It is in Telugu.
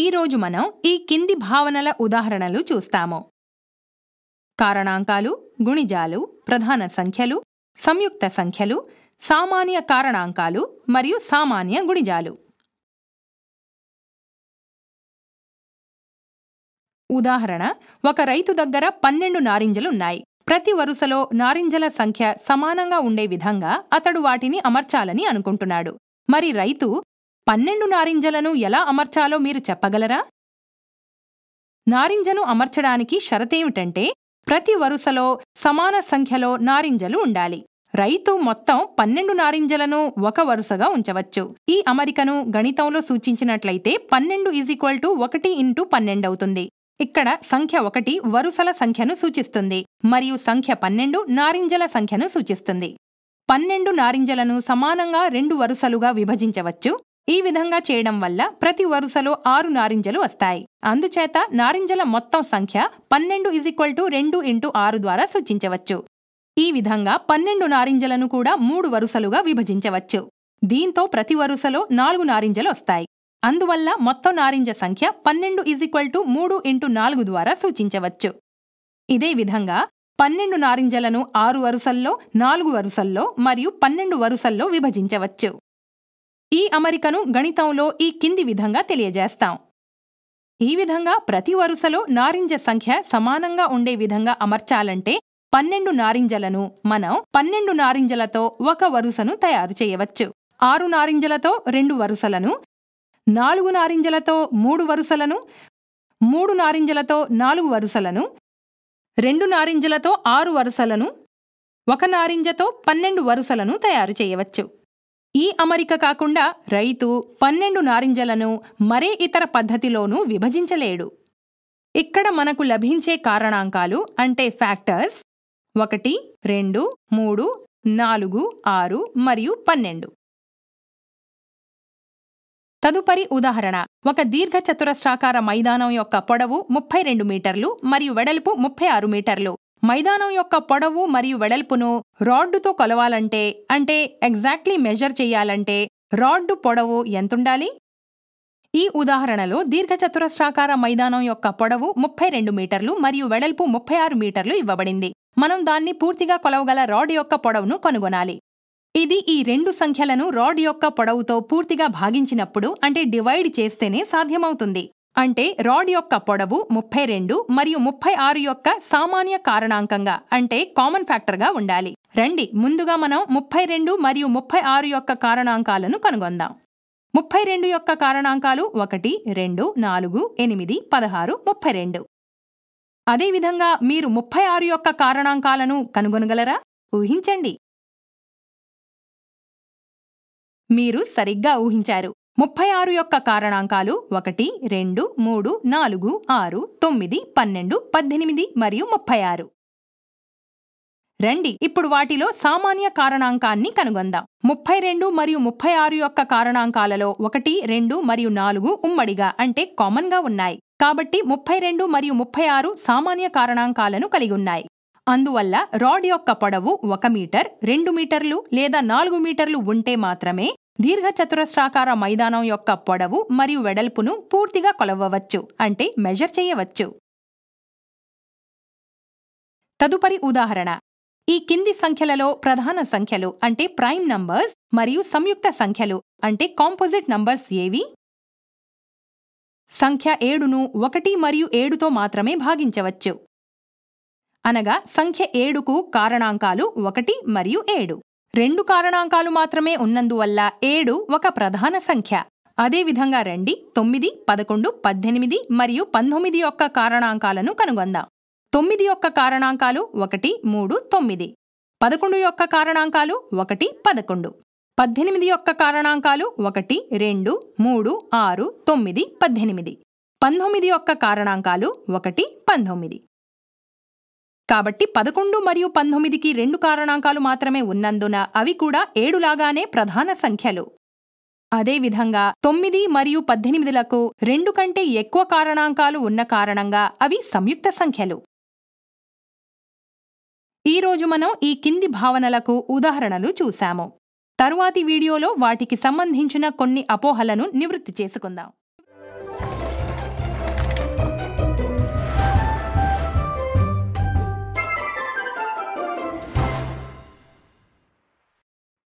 ఈరోజు మనం ఈ కింది భావనల ఉదాహరణలు చూస్తాము కారణాంకాలు గుణిజాలు ప్రధాన సంఖ్యలు సంయుక్త సంఖ్యలు సామాన్య కారణాంకాలు మరియు సామాన్య గుణిజాలు ఉదాహరణ ఒక రైతు దగ్గర పన్నెండు నారింజలున్నాయి ప్రతి వరుసలో నారింజల సంఖ్య సమానంగా ఉండే విధంగా అతడు వాటిని అమర్చాలని అనుకుంటున్నాడు మరి రైతు పన్నెండు నారింజలను ఎలా అమర్చాలో మీరు చెప్పగలరా నారింజను అమర్చడానికి షరతేమిటంటే ప్రతి వరుసలో సమాన సంఖ్యలో నారింజలు ఉండాలి రైతు మొత్తం పన్నెండు నారింజలను ఒక వరుసగా ఉంచవచ్చు ఈ అమరికను గణితంలో సూచించినట్లయితే పన్నెండు ఈజ్ ఈక్వల్ టు ఒకటి ఇంటూ పన్నెండు అవుతుంది ఇక్కడ సంఖ్య ఒకటి వరుసల సంఖ్యను సూచిస్తుంది మరియు సంఖ్య పన్నెండు నారింజల సంఖ్యను సూచిస్తుంది పన్నెండు నారింజలను సమానంగా రెండు వరుసలుగా విభజించవచ్చు ఈ విధంగా చేయడం వల్ల ప్రతి వరుసలో ఆరు నారింజలు వస్తాయి అందుచేత నారింజల మొత్తం సంఖ్య పన్నెండు ఇజ్ ఈక్వల్ టు రెండు ఇంటూ ఆరు ద్వారా సూచించవచ్చు ఈ విధంగా పన్నెండు నారింజలను కూడా మూడు వరుసలుగా విభజించవచ్చు దీంతో ప్రతి వరుసలో నాలుగు నారింజలు వస్తాయి అందువల్ల మొత్తం నారింజ సంఖ్య పన్నెండు ఇజ్ ఈక్వల్ టు మూడు ఇంటూ నాలుగు ద్వారా సూచించవచ్చు ఇదే విధంగా పన్నెండు నారింజలను ఆరు వరుసల్లో నాలుగు వరుసల్లో మరియు పన్నెండు వరుసల్లో విభజించవచ్చు ఈ అమరికను గణితంలో ఈ కింది విధంగా తెలియజేస్తాం ఈ విధంగా ప్రతి వరుసలో నారింజ సంఖ్య సమానంగా ఉండే విధంగా అమర్చాలంటే పన్నెండు నారింజలను మనం పన్నెండు నారింజలతో ఒక వరుసను తయారు చేయవచ్చు ఆరు నారింజలతో రెండు వరుసలను నాలుగు నారింజలతో మూడు వరుసలను మూడు నారింజలతో నాలుగు వరుసలను రెండు నారింజలతో ఆరు వరుసలను ఒక నారింజతో పన్నెండు వరుసలను తయారు చేయవచ్చు ఈ అమరిక కాకుండా రైతు పన్నెండు నారింజలను మరే ఇతర పద్ధతిలోనూ విభజించలేడు ఇక్కడ మనకు లభించే కారణాంకాలు అంటే ఫ్యాక్టర్స్ ఒకటి రెండు మూడు నాలుగు ఆరు మరియు పన్నెండు తదుపరి ఉదాహరణ ఒక దీర్ఘచతురస్రాకార మైదానం యొక్క పొడవు ముప్పై రెండు మీటర్లు మరియు వెడల్పు ముప్పై ఆరు మీటర్లు మైదానం యొక్క పొడవు మరియు వెడల్పును రాడ్డుతో కొలవాలంటే అంటే ఎగ్జాక్ట్లీ మెజర్ చేయాలంటే రాడ్డు పొడవు ఎంతుండాలి ఈ ఉదాహరణలో దీర్ఘచతురస్రాకార మైదానం యొక్క పొడవు ముప్పై రెండు మీటర్లు మరియు వెడల్పు ముప్పై ఆరు మీటర్లు ఇవ్వబడింది మనం దాన్ని పూర్తిగా కొలవగల రాడ్ యొక్క పొడవును కనుగొనాలి ఇది ఈ రెండు సంఖ్యలను రాడ్ యొక్క పొడవుతో పూర్తిగా భాగించినప్పుడు అంటే డివైడ్ చేస్తేనే సాధ్యమవుతుంది అంటే రాడ్ యొక్క పొడవు ముప్పై రెండు మరియు ముప్పై ఆరు యొక్క సామాన్య కారణాంకంగా అంటే కామన్ ఫ్యాక్టర్గా ఉండాలి రండి ముందుగా మనం ముప్పై రెండు మరియు ముప్పై ఆరు యొక్క కారణాంకాలను కనుగొందాం ముప్పై రెండు యొక్క కారణాంకాలు ఒకటి రెండు నాలుగు ఎనిమిది పదహారు ముప్పై రెండు అదేవిధంగా మీరు ముప్పై ఆరు యొక్క కారణాంకాలను కనుగొనగలరా ఊహించండి మీరు సరిగ్గా ఊహించారు ముప్పై ఆరు యొక్క కారణాంకాలు ఒకటి రెండు మూడు నాలుగు ఆరు తొమ్మిది పన్నెండు పద్దెనిమిది మరియు ముప్పై ఆరు రండి ఇప్పుడు వాటిలో సామాన్య కారణాంకాన్ని కనుగొందాం ముప్పై రెండు మరియు ముప్పై ఆరు యొక్క కారణాంకాలలో ఒకటి రెండు మరియు నాలుగు ఉమ్మడిగా అంటే కామన్గా ఉన్నాయి కాబట్టి ముప్పై రెండు మరియు ముప్పై ఆరు సామాన్య కారణాంకాలను కలిగి ఉన్నాయి అందువల్ల రాడ్ యొక్క పొడవు ఒక మీటర్ రెండు మీటర్లు లేదా నాలుగు మీటర్లు ఉంటే మాత్రమే దీర్ఘచతురస్రాకార మైదానం యొక్క పొడవు మరియు వెడల్పును పూర్తిగా కొలవవచ్చు అంటే మెజర్ చేయవచ్చు తదుపరి ఉదాహరణ ఈ కింది సంఖ్యలలో ప్రధాన సంఖ్యలు అంటే ప్రైమ్ నంబర్స్ మరియు సంయుక్త సంఖ్యలు అంటే కాంపోజిట్ నంబర్స్ ఏవి సంఖ్య ఏడును ఒకటి మరియు ఏడుతో మాత్రమే భాగించవచ్చు అనగా సంఖ్య ఏడుకు కారణాంకాలు ఒకటి మరియు ఏడు రెండు కారణాంకాలు మాత్రమే ఉన్నందువల్ల ఏడు ఒక ప్రధాన సంఖ్య అదేవిధంగా రండి తొమ్మిది పదకొండు పద్దెనిమిది మరియు పంతొమ్మిది యొక్క కారణాంకాలను కనుగొందాం తొమ్మిది యొక్క కారణాంకాలు ఒకటి మూడు తొమ్మిది పదకొండు యొక్క కారణాంకాలు ఒకటి పదకొండు పద్దెనిమిది యొక్క కారణాంకాలు ఒకటి రెండు మూడు ఆరు తొమ్మిది పద్దెనిమిది పంతొమ్మిది యొక్క కారణాంకాలు ఒకటి పంతొమ్మిది కాబట్టి పదకొండు మరియు పంతొమ్మిదికి రెండు కారణాంకాలు మాత్రమే ఉన్నందున అవి కూడా ఏడులాగానే ప్రధాన సంఖ్యలు అదేవిధంగా తొమ్మిది మరియు పద్దెనిమిదిలకు రెండు కంటే ఎక్కువ కారణాంకాలు ఉన్న కారణంగా అవి సంయుక్త సంఖ్యలు ఈరోజు మనం ఈ కింది భావనలకు ఉదాహరణలు చూశాము తరువాతి వీడియోలో వాటికి సంబంధించిన కొన్ని అపోహలను నివృత్తి చేసుకుందాం